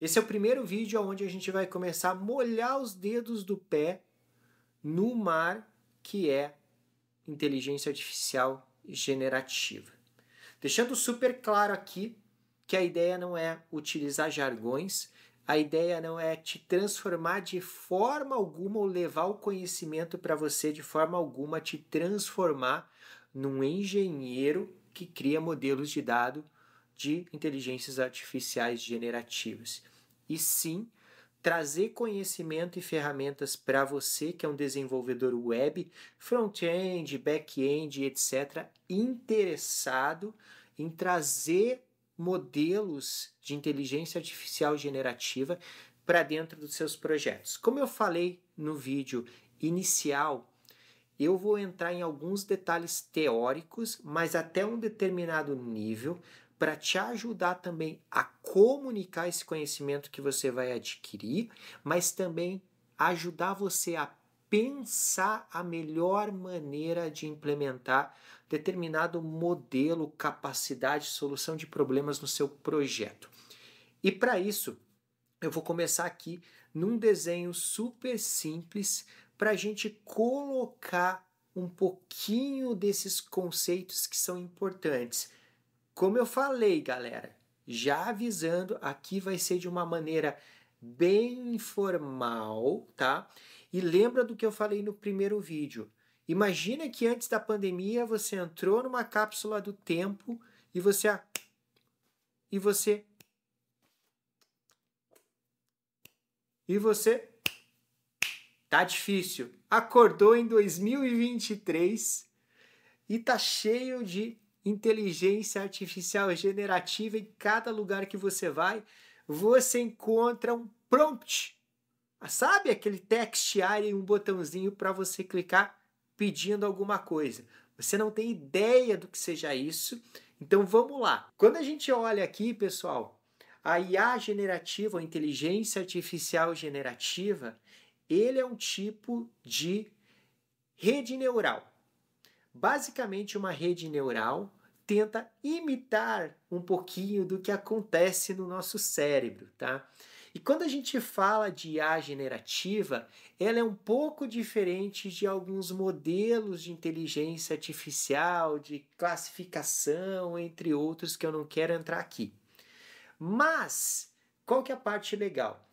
Esse é o primeiro vídeo onde a gente vai começar a molhar os dedos do pé no mar que é inteligência artificial generativa. Deixando super claro aqui que a ideia não é utilizar jargões, a ideia não é te transformar de forma alguma ou levar o conhecimento para você de forma alguma, te transformar num engenheiro que cria modelos de dado de inteligências artificiais generativas, e sim trazer conhecimento e ferramentas para você que é um desenvolvedor web, front-end, back-end, etc, interessado em trazer modelos de inteligência artificial generativa para dentro dos seus projetos. Como eu falei no vídeo inicial, eu vou entrar em alguns detalhes teóricos, mas até um determinado nível, para te ajudar também a comunicar esse conhecimento que você vai adquirir, mas também ajudar você a pensar a melhor maneira de implementar determinado modelo, capacidade, solução de problemas no seu projeto. E para isso, eu vou começar aqui num desenho super simples para a gente colocar um pouquinho desses conceitos que são importantes como eu falei, galera, já avisando, aqui vai ser de uma maneira bem informal, tá? E lembra do que eu falei no primeiro vídeo. Imagina que antes da pandemia você entrou numa cápsula do tempo e você e você e você tá difícil. Acordou em 2023 e tá cheio de inteligência artificial generativa em cada lugar que você vai, você encontra um prompt. Ah, sabe aquele textear e um botãozinho para você clicar pedindo alguma coisa? Você não tem ideia do que seja isso. Então vamos lá. Quando a gente olha aqui, pessoal, a IA generativa, ou inteligência artificial generativa, ele é um tipo de rede neural. Basicamente uma rede neural tenta imitar um pouquinho do que acontece no nosso cérebro, tá? E quando a gente fala de IA generativa, ela é um pouco diferente de alguns modelos de inteligência artificial, de classificação, entre outros que eu não quero entrar aqui. Mas qual que é a parte legal?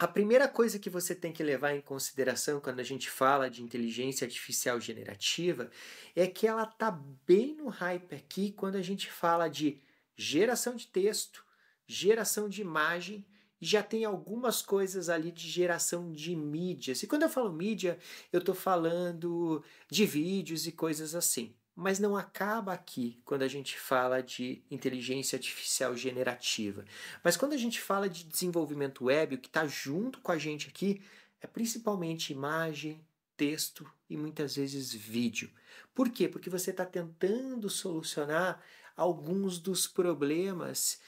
A primeira coisa que você tem que levar em consideração quando a gente fala de inteligência artificial generativa é que ela está bem no hype aqui quando a gente fala de geração de texto, geração de imagem e já tem algumas coisas ali de geração de mídias. E quando eu falo mídia, eu estou falando de vídeos e coisas assim. Mas não acaba aqui quando a gente fala de inteligência artificial generativa. Mas quando a gente fala de desenvolvimento web, o que está junto com a gente aqui é principalmente imagem, texto e muitas vezes vídeo. Por quê? Porque você está tentando solucionar alguns dos problemas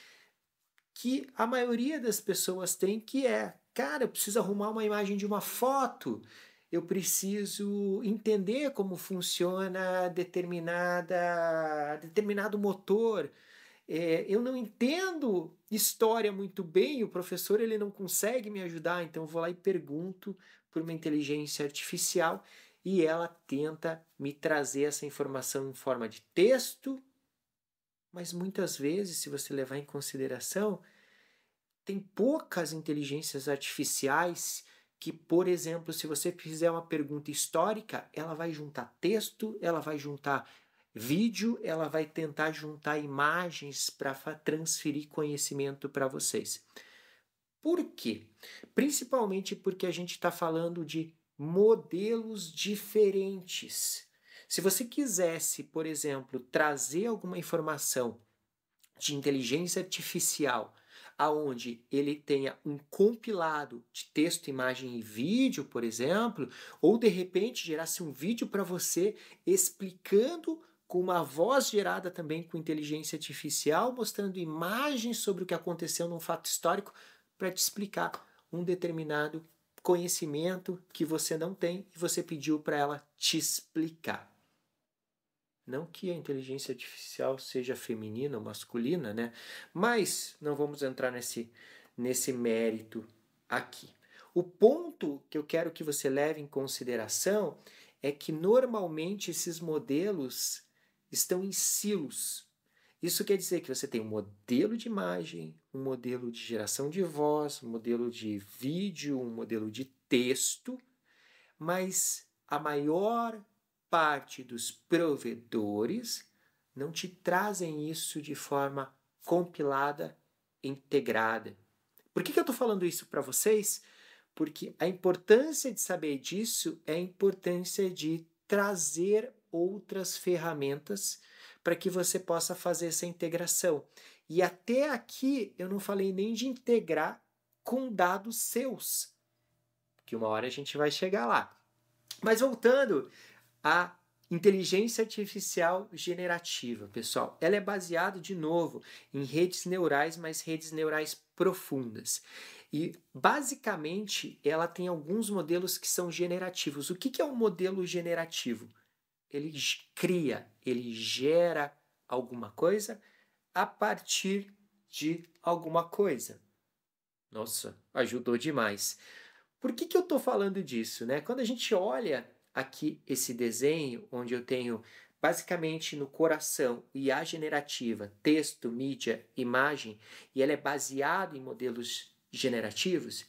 que a maioria das pessoas tem, que é, cara, eu preciso arrumar uma imagem de uma foto eu preciso entender como funciona determinada, determinado motor. É, eu não entendo história muito bem, o professor ele não consegue me ajudar, então eu vou lá e pergunto por uma inteligência artificial e ela tenta me trazer essa informação em forma de texto, mas muitas vezes, se você levar em consideração, tem poucas inteligências artificiais que, por exemplo, se você fizer uma pergunta histórica, ela vai juntar texto, ela vai juntar vídeo, ela vai tentar juntar imagens para transferir conhecimento para vocês. Por quê? Principalmente porque a gente está falando de modelos diferentes. Se você quisesse, por exemplo, trazer alguma informação de inteligência artificial aonde ele tenha um compilado de texto, imagem e vídeo, por exemplo, ou de repente gerasse um vídeo para você explicando com uma voz gerada também com inteligência artificial, mostrando imagens sobre o que aconteceu num fato histórico para te explicar um determinado conhecimento que você não tem e você pediu para ela te explicar. Não que a inteligência artificial seja feminina ou masculina, né? Mas não vamos entrar nesse, nesse mérito aqui. O ponto que eu quero que você leve em consideração é que normalmente esses modelos estão em silos. Isso quer dizer que você tem um modelo de imagem, um modelo de geração de voz, um modelo de vídeo, um modelo de texto, mas a maior parte dos provedores não te trazem isso de forma compilada, integrada. Por que, que eu estou falando isso para vocês? Porque a importância de saber disso é a importância de trazer outras ferramentas para que você possa fazer essa integração. E até aqui eu não falei nem de integrar com dados seus, que uma hora a gente vai chegar lá. Mas voltando, a inteligência artificial generativa, pessoal. Ela é baseada, de novo, em redes neurais, mas redes neurais profundas. E basicamente ela tem alguns modelos que são generativos. O que, que é um modelo generativo? Ele cria, ele gera alguma coisa a partir de alguma coisa. Nossa, ajudou demais. Por que, que eu estou falando disso? Né? Quando a gente olha aqui esse desenho onde eu tenho basicamente no coração IA generativa, texto, mídia, imagem, e ela é baseada em modelos generativos,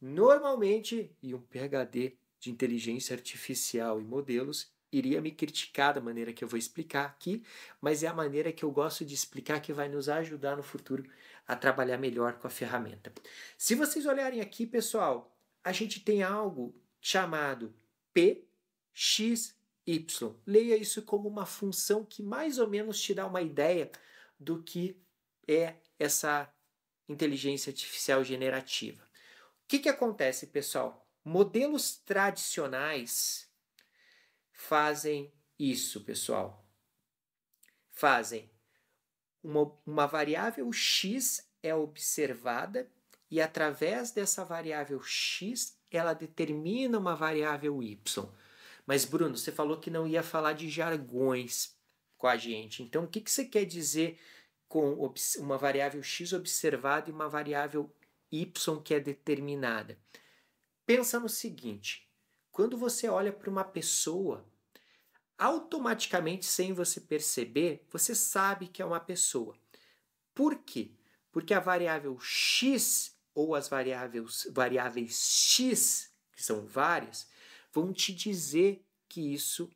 normalmente, e um PhD de inteligência artificial e modelos iria me criticar da maneira que eu vou explicar aqui, mas é a maneira que eu gosto de explicar que vai nos ajudar no futuro a trabalhar melhor com a ferramenta. Se vocês olharem aqui, pessoal, a gente tem algo chamado P x, y. Leia isso como uma função que mais ou menos te dá uma ideia do que é essa inteligência artificial generativa. O que, que acontece, pessoal? Modelos tradicionais fazem isso, pessoal. Fazem uma, uma variável x é observada e através dessa variável x ela determina uma variável y. Mas, Bruno, você falou que não ia falar de jargões com a gente. Então, o que, que você quer dizer com uma variável x observada e uma variável y que é determinada? Pensa no seguinte: quando você olha para uma pessoa, automaticamente, sem você perceber, você sabe que é uma pessoa. Por quê? Porque a variável x ou as variáveis, variáveis x, que são várias, vão te dizer que isso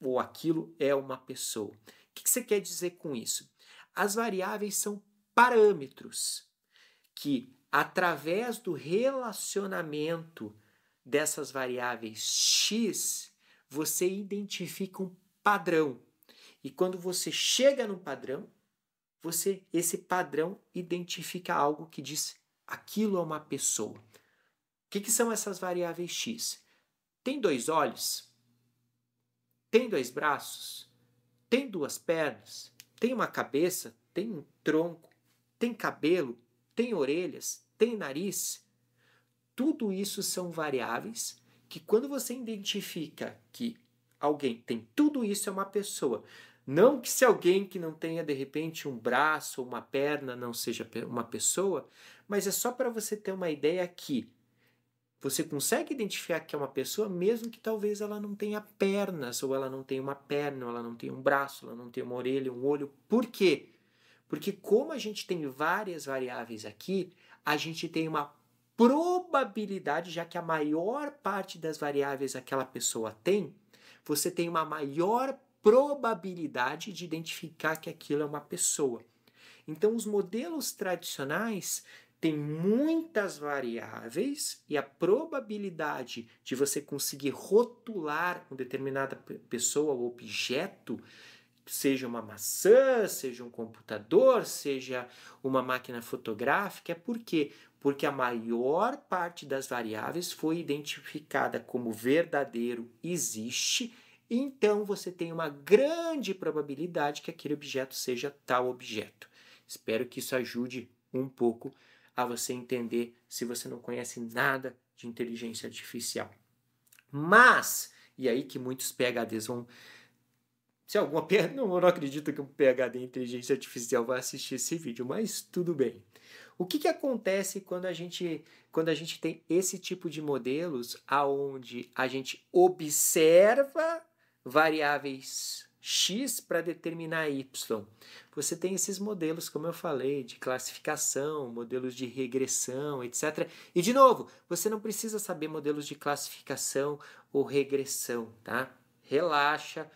ou aquilo é uma pessoa. O que você quer dizer com isso? As variáveis são parâmetros que, através do relacionamento dessas variáveis X, você identifica um padrão. E quando você chega num padrão, você esse padrão identifica algo que diz aquilo é uma pessoa. O que, que são essas variáveis X? Tem dois olhos? Tem dois braços? Tem duas pernas? Tem uma cabeça? Tem um tronco? Tem cabelo? Tem orelhas? Tem nariz? Tudo isso são variáveis que, quando você identifica que alguém tem tudo isso, é uma pessoa. Não que se alguém que não tenha de repente um braço ou uma perna não seja uma pessoa, mas é só para você ter uma ideia que você consegue identificar que é uma pessoa, mesmo que talvez ela não tenha pernas, ou ela não tenha uma perna, ou ela não tenha um braço, ela não tenha uma orelha, um olho. Por quê? Porque como a gente tem várias variáveis aqui, a gente tem uma probabilidade, já que a maior parte das variáveis aquela pessoa tem, você tem uma maior probabilidade de identificar que aquilo é uma pessoa. Então, os modelos tradicionais tem muitas variáveis e a probabilidade de você conseguir rotular uma determinada pessoa ou objeto, seja uma maçã, seja um computador, seja uma máquina fotográfica, é por quê? Porque a maior parte das variáveis foi identificada como verdadeiro, existe, então você tem uma grande probabilidade que aquele objeto seja tal objeto. Espero que isso ajude um pouco a você entender se você não conhece nada de inteligência artificial. Mas, e aí que muitos PHDs vão. Se alguma. Não, eu não acredito que um PHD em inteligência artificial vai assistir esse vídeo, mas tudo bem. O que, que acontece quando a, gente, quando a gente tem esse tipo de modelos aonde a gente observa variáveis X para determinar Y. Você tem esses modelos, como eu falei, de classificação, modelos de regressão, etc. E de novo, você não precisa saber modelos de classificação ou regressão, tá? Relaxa.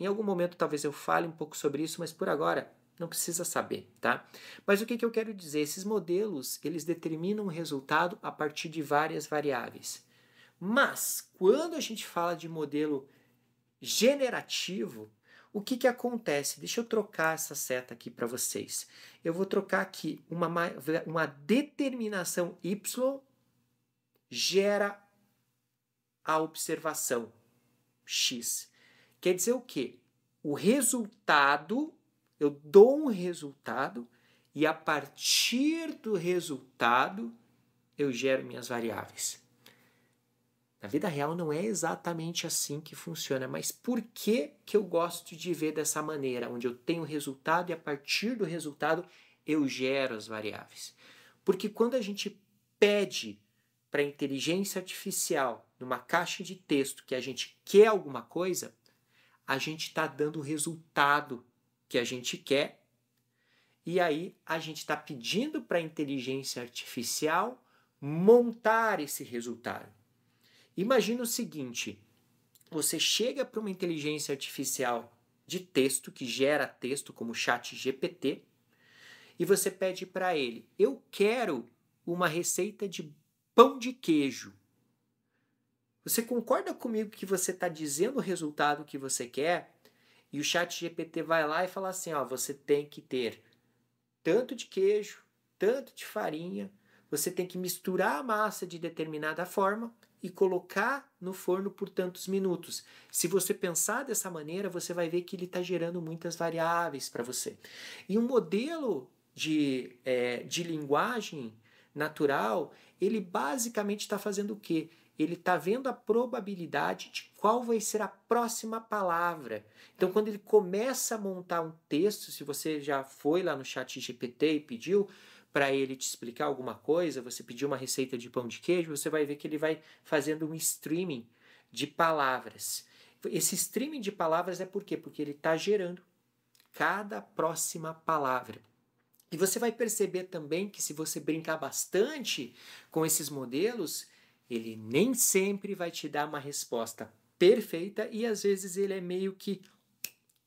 Em algum momento talvez eu fale um pouco sobre isso, mas por agora não precisa saber, tá? Mas o que, que eu quero dizer? Esses modelos, eles determinam o resultado a partir de várias variáveis. Mas quando a gente fala de modelo generativo, o que, que acontece? Deixa eu trocar essa seta aqui para vocês. Eu vou trocar aqui uma, uma determinação y gera a observação x. Quer dizer o quê? O resultado, eu dou um resultado e a partir do resultado eu gero minhas variáveis. Na vida real não é exatamente assim que funciona, mas por que, que eu gosto de ver dessa maneira, onde eu tenho resultado e a partir do resultado eu gero as variáveis? Porque quando a gente pede para a inteligência artificial numa caixa de texto que a gente quer alguma coisa, a gente está dando o resultado que a gente quer e aí a gente está pedindo para a inteligência artificial montar esse resultado. Imagina o seguinte: você chega para uma inteligência artificial de texto, que gera texto, como o Chat GPT, e você pede para ele: Eu quero uma receita de pão de queijo. Você concorda comigo que você está dizendo o resultado que você quer? E o Chat GPT vai lá e fala assim: Ó, você tem que ter tanto de queijo, tanto de farinha, você tem que misturar a massa de determinada forma e colocar no forno por tantos minutos. Se você pensar dessa maneira, você vai ver que ele está gerando muitas variáveis para você. E um modelo de, é, de linguagem natural, ele basicamente está fazendo o quê? Ele está vendo a probabilidade de qual vai ser a próxima palavra. Então, quando ele começa a montar um texto, se você já foi lá no chat GPT e pediu, para ele te explicar alguma coisa, você pedir uma receita de pão de queijo, você vai ver que ele vai fazendo um streaming de palavras. Esse streaming de palavras é por quê? Porque ele está gerando cada próxima palavra. E você vai perceber também que se você brincar bastante com esses modelos, ele nem sempre vai te dar uma resposta perfeita e às vezes ele é meio que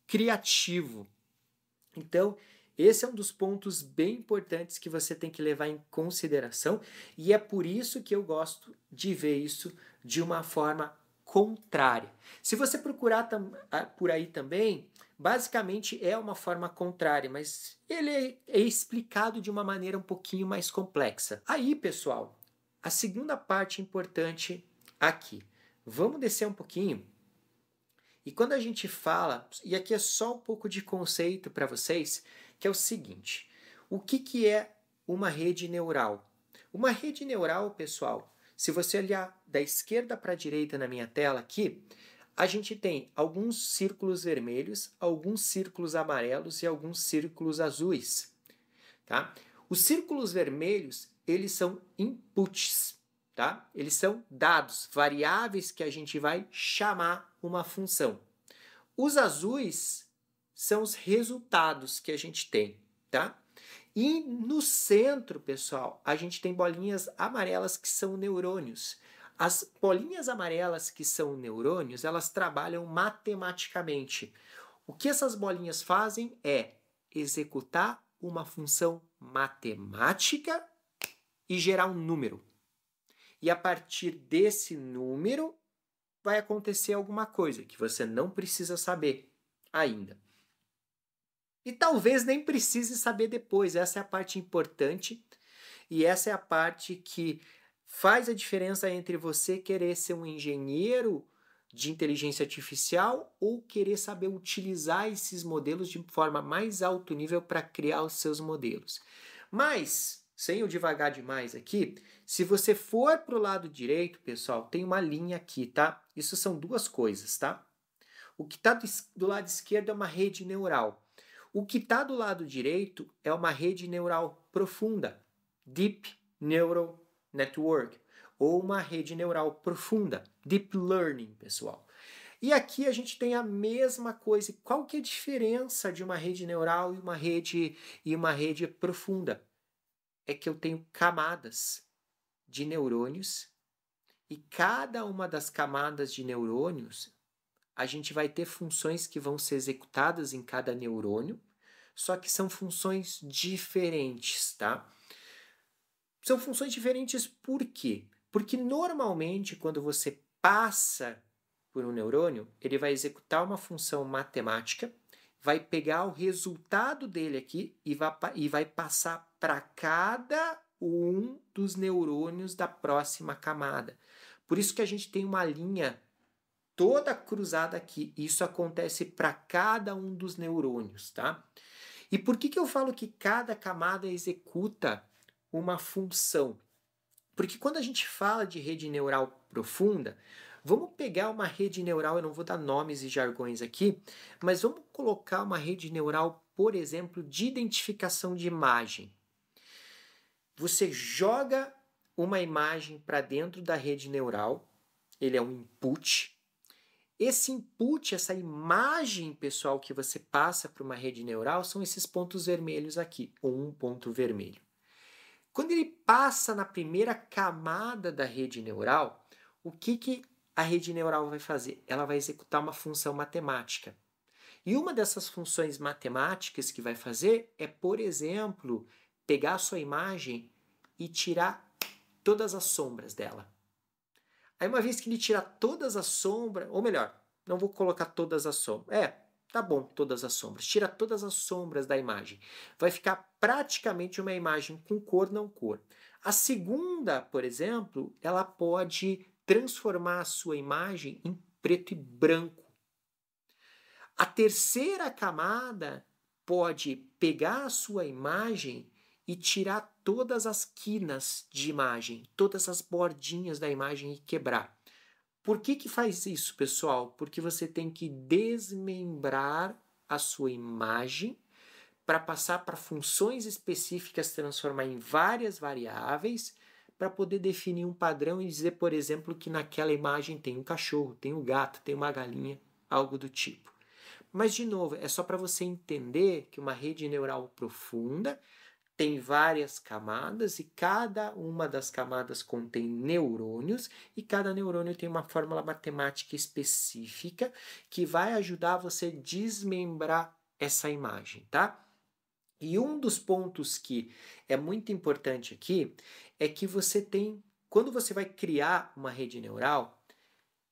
criativo. Então, esse é um dos pontos bem importantes que você tem que levar em consideração e é por isso que eu gosto de ver isso de uma forma contrária. Se você procurar ah, por aí também, basicamente é uma forma contrária, mas ele é explicado de uma maneira um pouquinho mais complexa. Aí, pessoal, a segunda parte importante aqui. Vamos descer um pouquinho. E quando a gente fala, e aqui é só um pouco de conceito para vocês, que é o seguinte: o que, que é uma rede neural? Uma rede neural, pessoal, se você olhar da esquerda para a direita na minha tela aqui, a gente tem alguns círculos vermelhos, alguns círculos amarelos e alguns círculos azuis, tá? Os círculos vermelhos, eles são inputs, tá? Eles são dados, variáveis que a gente vai chamar uma função. Os azuis são os resultados que a gente tem, tá? E no centro, pessoal, a gente tem bolinhas amarelas que são neurônios. As bolinhas amarelas que são neurônios, elas trabalham matematicamente. O que essas bolinhas fazem é executar uma função matemática e gerar um número. E a partir desse número vai acontecer alguma coisa que você não precisa saber ainda. E talvez nem precise saber depois. Essa é a parte importante e essa é a parte que faz a diferença entre você querer ser um engenheiro de inteligência artificial ou querer saber utilizar esses modelos de forma mais alto nível para criar os seus modelos. Mas, sem eu devagar demais aqui, se você for para o lado direito, pessoal, tem uma linha aqui, tá? Isso são duas coisas, tá? O que está do, do lado esquerdo é uma rede neural. O que está do lado direito é uma rede neural profunda, Deep Neural Network, ou uma rede neural profunda, Deep Learning, pessoal. E aqui a gente tem a mesma coisa. Qual que é a diferença de uma rede neural e uma rede e uma rede profunda? É que eu tenho camadas de neurônios e cada uma das camadas de neurônios a gente vai ter funções que vão ser executadas em cada neurônio, só que são funções diferentes, tá? São funções diferentes por quê? Porque normalmente quando você passa por um neurônio, ele vai executar uma função matemática, vai pegar o resultado dele aqui e vai, e vai passar para cada um dos neurônios da próxima camada. Por isso que a gente tem uma linha toda cruzada aqui. Isso acontece para cada um dos neurônios, tá? E por que, que eu falo que cada camada executa uma função? Porque quando a gente fala de rede neural profunda, vamos pegar uma rede neural, eu não vou dar nomes e jargões aqui, mas vamos colocar uma rede neural, por exemplo, de identificação de imagem. Você joga uma imagem para dentro da rede neural, ele é um input, esse input, essa imagem pessoal que você passa para uma rede neural são esses pontos vermelhos aqui, ou um ponto vermelho. Quando ele passa na primeira camada da rede neural, o que, que a rede neural vai fazer? Ela vai executar uma função matemática. E uma dessas funções matemáticas que vai fazer é, por exemplo, pegar a sua imagem e tirar todas as sombras dela. Aí, uma vez que ele tirar todas as sombras, ou melhor, não vou colocar todas as sombras. É, tá bom, todas as sombras. Tira todas as sombras da imagem. Vai ficar praticamente uma imagem com cor, não cor. A segunda, por exemplo, ela pode transformar a sua imagem em preto e branco. A terceira camada pode pegar a sua imagem e tirar todas as quinas de imagem, todas as bordinhas da imagem e quebrar. Por que, que faz isso, pessoal? Porque você tem que desmembrar a sua imagem para passar para funções específicas, transformar em várias variáveis para poder definir um padrão e dizer, por exemplo, que naquela imagem tem um cachorro, tem um gato, tem uma galinha, algo do tipo. Mas, de novo, é só para você entender que uma rede neural profunda tem várias camadas e cada uma das camadas contém neurônios e cada neurônio tem uma fórmula matemática específica que vai ajudar você a desmembrar essa imagem, tá? E um dos pontos que é muito importante aqui é que você tem, quando você vai criar uma rede neural,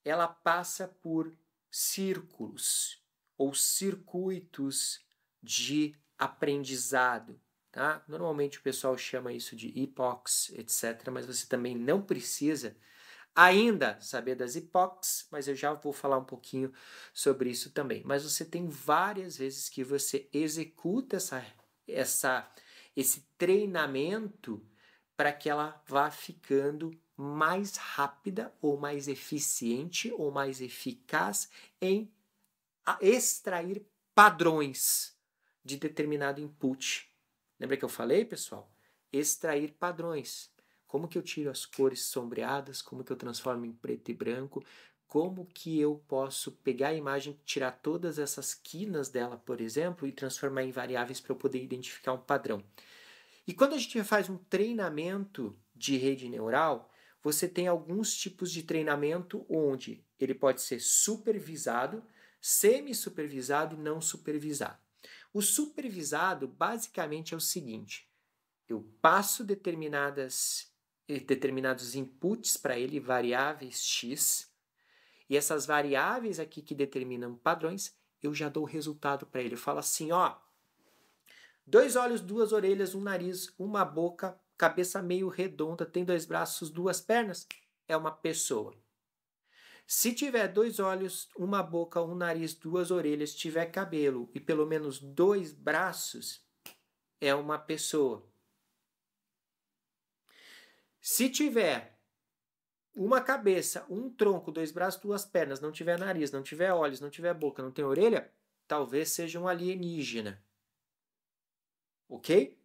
ela passa por círculos ou circuitos de aprendizado Tá? Normalmente o pessoal chama isso de hipox, etc., mas você também não precisa ainda saber das hipox, mas eu já vou falar um pouquinho sobre isso também. Mas você tem várias vezes que você executa essa, essa, esse treinamento para que ela vá ficando mais rápida ou mais eficiente ou mais eficaz em extrair padrões de determinado input Lembra que eu falei, pessoal? Extrair padrões. Como que eu tiro as cores sombreadas? Como que eu transformo em preto e branco? Como que eu posso pegar a imagem, tirar todas essas quinas dela, por exemplo, e transformar em variáveis para eu poder identificar um padrão? E quando a gente faz um treinamento de rede neural, você tem alguns tipos de treinamento onde ele pode ser supervisado, semi-supervisado e não supervisado. O supervisado basicamente é o seguinte: eu passo determinadas, eh, determinados inputs para ele, variáveis X, e essas variáveis aqui que determinam padrões, eu já dou o resultado para ele. Eu falo assim: ó, dois olhos, duas orelhas, um nariz, uma boca, cabeça meio redonda, tem dois braços, duas pernas, é uma pessoa. Se tiver dois olhos, uma boca, um nariz, duas orelhas, tiver cabelo e pelo menos dois braços, é uma pessoa. Se tiver uma cabeça, um tronco, dois braços, duas pernas, não tiver nariz, não tiver olhos, não tiver boca, não tem orelha, talvez seja um alienígena. Ok?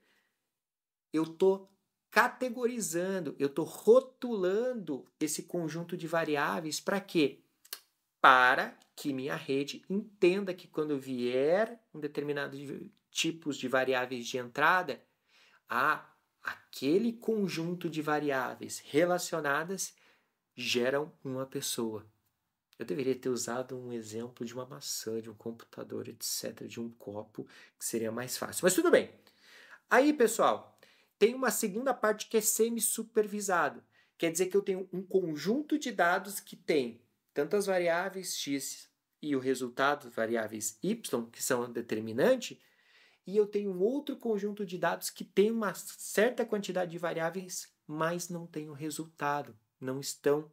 Eu tô categorizando, eu estou rotulando esse conjunto de variáveis para quê? Para que minha rede entenda que quando vier um determinado tipos de variáveis de entrada, há aquele conjunto de variáveis relacionadas geram uma pessoa. Eu deveria ter usado um exemplo de uma maçã, de um computador, etc., de um copo, que seria mais fácil. Mas tudo bem. Aí, pessoal, tem uma segunda parte que é semi-supervisado. Quer dizer que eu tenho um conjunto de dados que tem tantas variáveis x e o resultado variáveis y, que são determinante, e eu tenho um outro conjunto de dados que tem uma certa quantidade de variáveis, mas não tem o resultado, não estão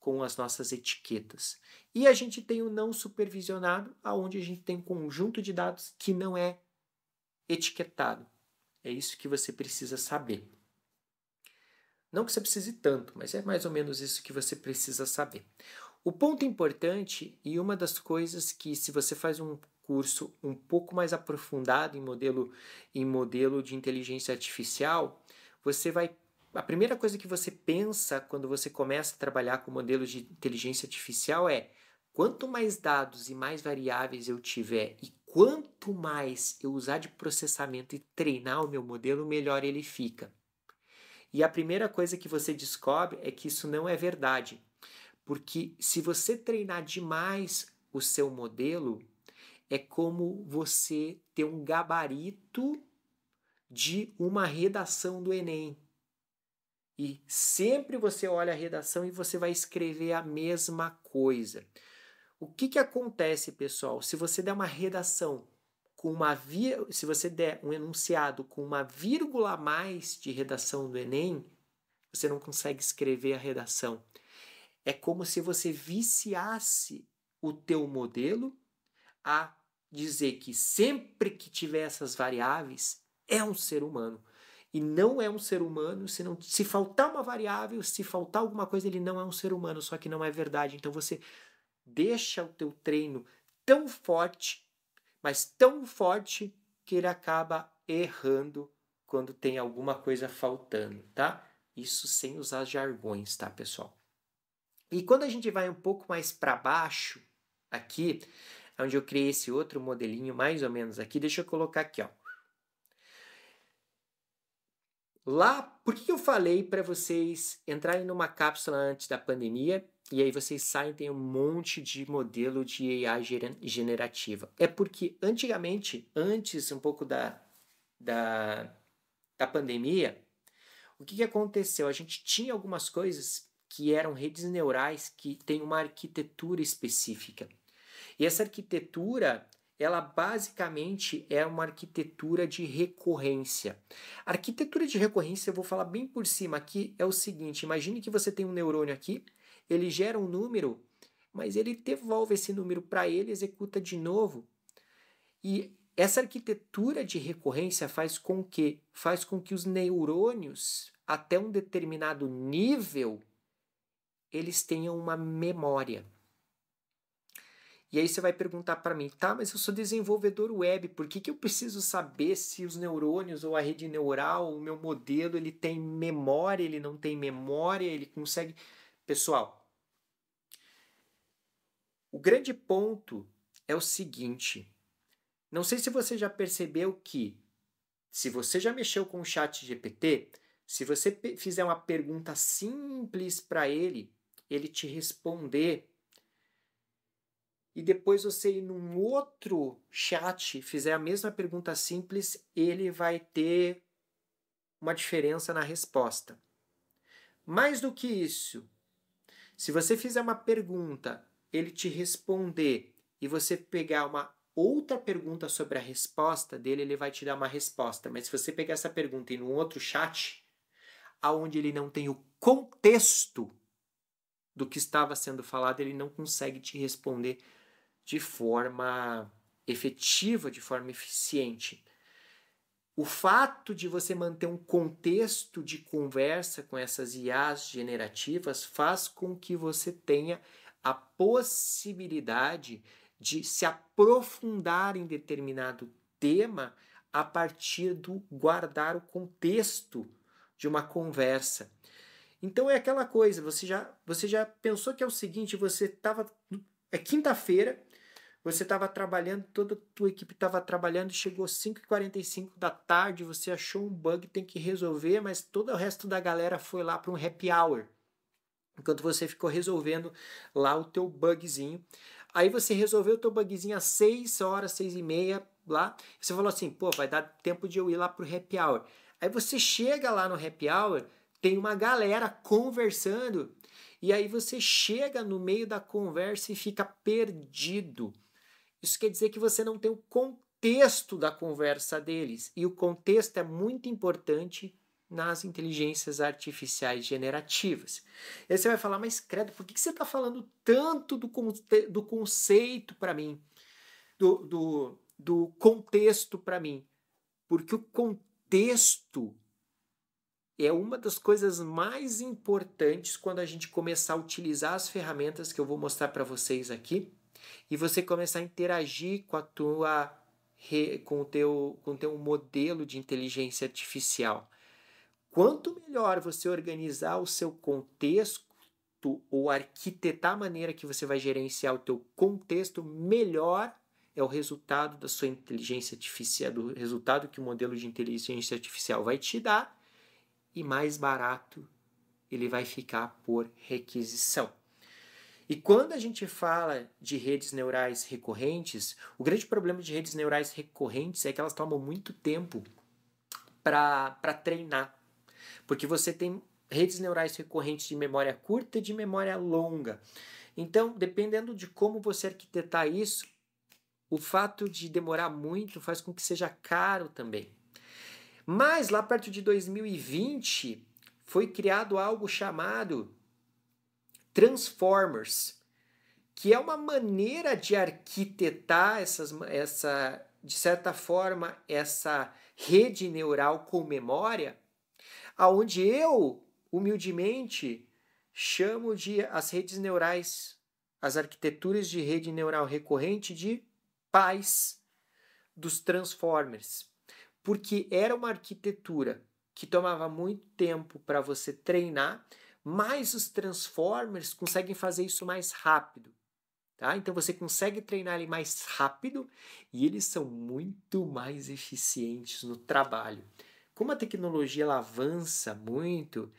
com as nossas etiquetas. E a gente tem o não supervisionado, aonde a gente tem um conjunto de dados que não é etiquetado. É isso que você precisa saber. Não que você precise tanto, mas é mais ou menos isso que você precisa saber. O ponto importante e uma das coisas que se você faz um curso um pouco mais aprofundado em modelo em modelo de inteligência artificial, você vai a primeira coisa que você pensa quando você começa a trabalhar com modelos de inteligência artificial é: quanto mais dados e mais variáveis eu tiver e quanto mais eu usar de processamento e treinar o meu modelo, melhor ele fica. E a primeira coisa que você descobre é que isso não é verdade. Porque se você treinar demais o seu modelo, é como você ter um gabarito de uma redação do Enem. E sempre você olha a redação e você vai escrever a mesma coisa. O que, que acontece, pessoal, se você der uma redação com uma via, se você der um enunciado com uma vírgula a mais de redação do Enem, você não consegue escrever a redação. É como se você viciasse o teu modelo a dizer que sempre que tiver essas variáveis é um ser humano. E não é um ser humano se não se faltar uma variável, se faltar alguma coisa, ele não é um ser humano, só que não é verdade. Então você Deixa o teu treino tão forte, mas tão forte que ele acaba errando quando tem alguma coisa faltando, tá? Isso sem usar jargões, tá, pessoal? E quando a gente vai um pouco mais para baixo, aqui, onde eu criei esse outro modelinho, mais ou menos aqui, deixa eu colocar aqui, ó. Lá, por que eu falei para vocês entrarem numa cápsula antes da pandemia e aí vocês saem, tem um monte de modelo de AI generativa. É porque antigamente, antes um pouco da, da, da pandemia, o que, que aconteceu? A gente tinha algumas coisas que eram redes neurais que têm uma arquitetura específica. E essa arquitetura, ela basicamente é uma arquitetura de recorrência. A arquitetura de recorrência, eu vou falar bem por cima aqui, é o seguinte: imagine que você tem um neurônio aqui ele gera um número, mas ele devolve esse número para ele, executa de novo. E essa arquitetura de recorrência faz com que faz com que os neurônios até um determinado nível eles tenham uma memória. E aí você vai perguntar para mim, tá, mas eu sou desenvolvedor web, por que, que eu preciso saber se os neurônios ou a rede neural, o meu modelo, ele tem memória, ele não tem memória, ele consegue. Pessoal, o grande ponto é o seguinte. Não sei se você já percebeu que, se você já mexeu com o chat GPT, se você fizer uma pergunta simples para ele, ele te responder. E depois você ir num outro chat, fizer a mesma pergunta simples, ele vai ter uma diferença na resposta. Mais do que isso, se você fizer uma pergunta, ele te responder e você pegar uma outra pergunta sobre a resposta dele, ele vai te dar uma resposta. Mas se você pegar essa pergunta em um outro chat, aonde ele não tem o contexto do que estava sendo falado, ele não consegue te responder de forma efetiva, de forma eficiente. O fato de você manter um contexto de conversa com essas IAs generativas faz com que você tenha a possibilidade de se aprofundar em determinado tema a partir do guardar o contexto de uma conversa. Então é aquela coisa, você já, você já pensou que é o seguinte, você estava é quinta-feira, você estava trabalhando, toda a tua equipe estava trabalhando, chegou 5h45 da tarde, você achou um bug, tem que resolver, mas todo o resto da galera foi lá para um happy hour. Enquanto você ficou resolvendo lá o teu bugzinho. Aí você resolveu o teu bugzinho às 6 horas, 6 e meia lá. E você falou assim, pô, vai dar tempo de eu ir lá para o happy hour. Aí você chega lá no happy hour, tem uma galera conversando. E aí você chega no meio da conversa e fica perdido isso quer dizer que você não tem o contexto da conversa deles. E o contexto é muito importante nas inteligências artificiais generativas. E aí você vai falar, mas credo, por que você está falando tanto do, conte do conceito para mim, do, do, do contexto para mim? Porque o contexto é uma das coisas mais importantes quando a gente começar a utilizar as ferramentas que eu vou mostrar para vocês aqui e você começar a interagir com a tua com o teu com o teu modelo de inteligência artificial. Quanto melhor você organizar o seu contexto ou arquitetar a maneira que você vai gerenciar o teu contexto, melhor é o resultado da sua inteligência artificial, do resultado que o modelo de inteligência artificial vai te dar e mais barato ele vai ficar por requisição. E quando a gente fala de redes neurais recorrentes, o grande problema de redes neurais recorrentes é que elas tomam muito tempo para treinar. Porque você tem redes neurais recorrentes de memória curta e de memória longa. Então, dependendo de como você arquitetar isso, o fato de demorar muito faz com que seja caro também. Mas lá perto de 2020 foi criado algo chamado Transformers, que é uma maneira de arquitetar essas, essa, de certa forma, essa rede neural com memória, aonde eu, humildemente, chamo de as redes neurais, as arquiteturas de rede neural recorrente de pais dos Transformers, porque era uma arquitetura que tomava muito tempo para você treinar mas os Transformers conseguem fazer isso mais rápido. Tá? Então você consegue treinar ele mais rápido e eles são muito mais eficientes no trabalho. Como a tecnologia ela avança muito,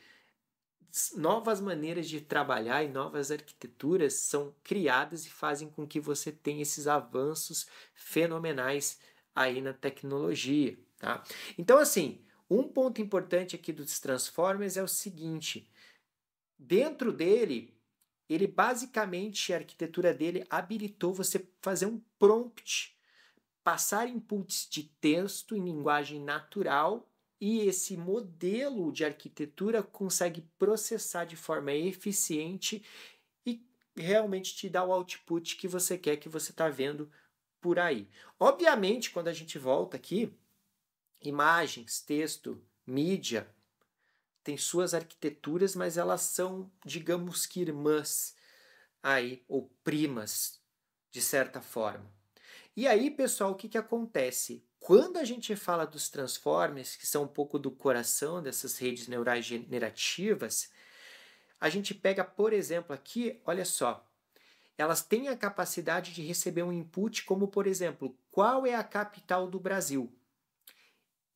novas maneiras de trabalhar e novas arquiteturas são criadas e fazem com que você tenha esses avanços fenomenais aí na tecnologia. Tá? Então, assim, um ponto importante aqui dos Transformers é o seguinte: dentro dele, ele basicamente, a arquitetura dele habilitou você fazer um prompt, passar inputs de texto em linguagem natural e esse modelo de arquitetura consegue processar de forma eficiente e realmente te dá o output que você quer, que você está vendo por aí. Obviamente, quando a gente volta aqui, imagens, texto, mídia, têm suas arquiteturas, mas elas são, digamos que irmãs aí, ou primas, de certa forma. E aí, pessoal, o que, que acontece? Quando a gente fala dos transformers, que são um pouco do coração dessas redes neurais generativas, a gente pega, por exemplo, aqui, olha só, elas têm a capacidade de receber um input como, por exemplo, qual é a capital do Brasil?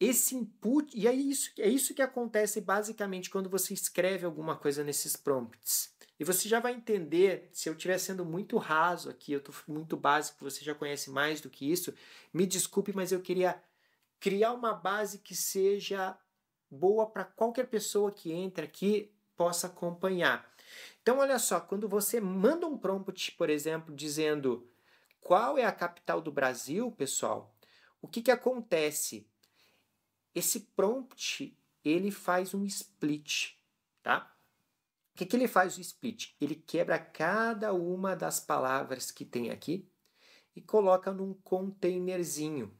esse input, e é isso, é isso que acontece basicamente quando você escreve alguma coisa nesses prompts. E você já vai entender, se eu estiver sendo muito raso aqui, eu estou muito básico, você já conhece mais do que isso, me desculpe, mas eu queria criar uma base que seja boa para qualquer pessoa que entra aqui possa acompanhar. Então, olha só, quando você manda um prompt, por exemplo, dizendo qual é a capital do Brasil, pessoal, o que, que acontece? Esse prompt, ele faz um split, tá? O que, que ele faz o split? Ele quebra cada uma das palavras que tem aqui e coloca num containerzinho.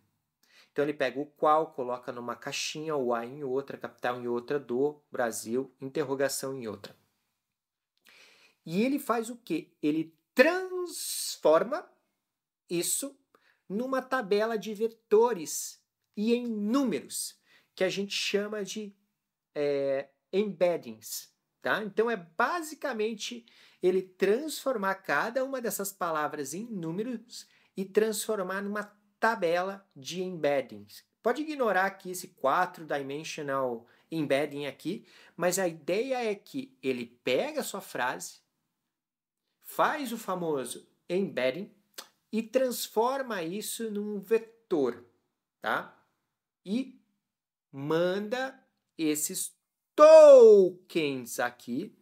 Então ele pega o qual, coloca numa caixinha, o a em outra, capital em outra, do Brasil, interrogação em outra. E ele faz o que? Ele transforma isso numa tabela de vetores e em números que a gente chama de é, embeddings. Tá? Então é basicamente ele transformar cada uma dessas palavras em números e transformar numa tabela de embeddings. Pode ignorar aqui esse 4 dimensional embedding aqui, mas a ideia é que ele pega a sua frase, faz o famoso embedding e transforma isso num vetor, tá? E manda esses tokens aqui,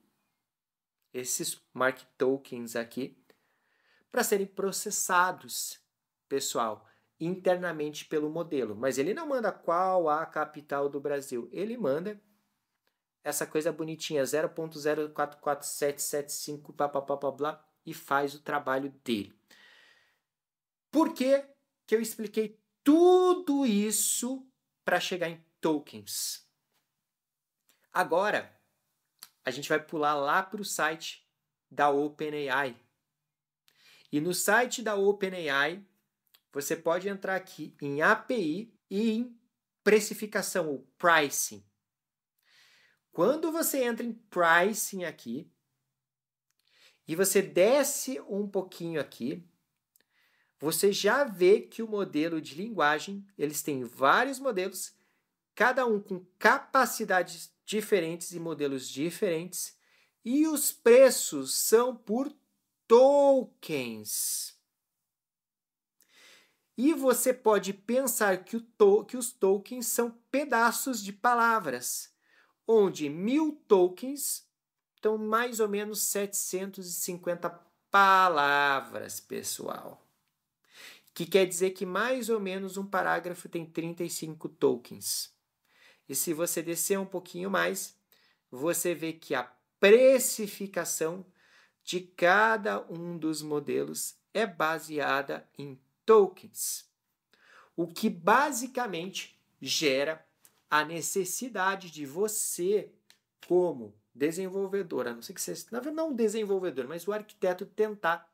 esses mark tokens aqui, para serem processados, pessoal, internamente pelo modelo. Mas ele não manda qual a capital do Brasil, ele manda essa coisa bonitinha, 0.044775, blá, blá, blá, blá, blá, e faz o trabalho dele. Por que, que eu expliquei tudo isso para chegar em tokens. Agora, a gente vai pular lá para o site da OpenAI. E no site da OpenAI, você pode entrar aqui em API e em precificação, ou pricing. Quando você entra em pricing aqui, e você desce um pouquinho aqui, você já vê que o modelo de linguagem, eles têm vários modelos cada um com capacidades diferentes e modelos diferentes, e os preços são por tokens. E você pode pensar que, to que os tokens são pedaços de palavras, onde mil tokens estão mais ou menos 750 palavras, pessoal. Que quer dizer que mais ou menos um parágrafo tem 35 tokens. E se você descer um pouquinho mais, você vê que a precificação de cada um dos modelos é baseada em tokens, o que basicamente gera a necessidade de você, como desenvolvedora não sei que você, não um desenvolvedor, mas o arquiteto tentar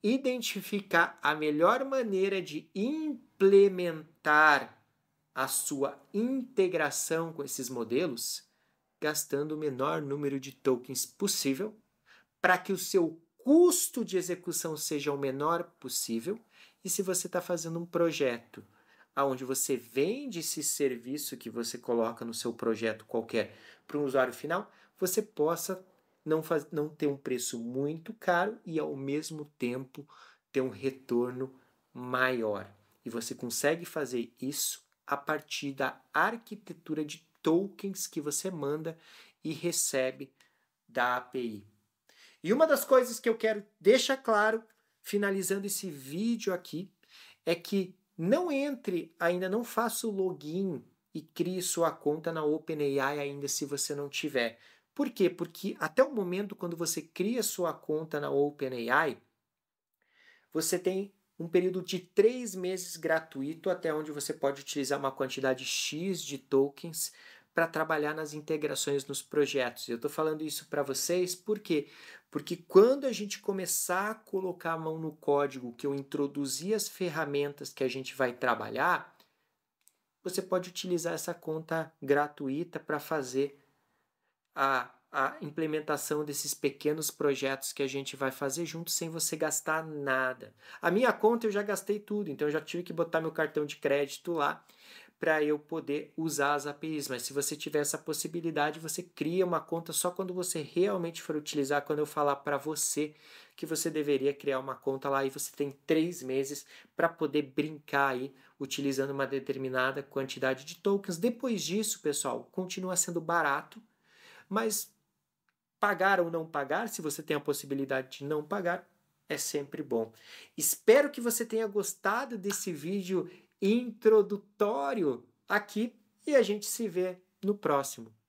identificar a melhor maneira de implementar a sua integração com esses modelos, gastando o menor número de tokens possível, para que o seu custo de execução seja o menor possível. E se você está fazendo um projeto onde você vende esse serviço que você coloca no seu projeto qualquer para um usuário final, você possa não, faz, não ter um preço muito caro e ao mesmo tempo ter um retorno maior. E você consegue fazer isso a partir da arquitetura de tokens que você manda e recebe da API. E uma das coisas que eu quero deixar claro, finalizando esse vídeo aqui, é que não entre, ainda não faça o login e crie sua conta na OpenAI ainda se você não tiver. Por quê? Porque até o momento quando você cria sua conta na OpenAI, você tem um período de três meses gratuito, até onde você pode utilizar uma quantidade X de tokens para trabalhar nas integrações nos projetos. Eu estou falando isso para vocês por quê? Porque quando a gente começar a colocar a mão no código, que eu introduzi as ferramentas que a gente vai trabalhar, você pode utilizar essa conta gratuita para fazer a a implementação desses pequenos projetos que a gente vai fazer junto sem você gastar nada. A minha conta eu já gastei tudo, então eu já tive que botar meu cartão de crédito lá para eu poder usar as APIs. Mas se você tiver essa possibilidade, você cria uma conta só quando você realmente for utilizar. Quando eu falar para você que você deveria criar uma conta lá, e você tem três meses para poder brincar aí utilizando uma determinada quantidade de tokens. Depois disso, pessoal, continua sendo barato, mas Pagar ou não pagar, se você tem a possibilidade de não pagar, é sempre bom. Espero que você tenha gostado desse vídeo introdutório aqui e a gente se vê no próximo.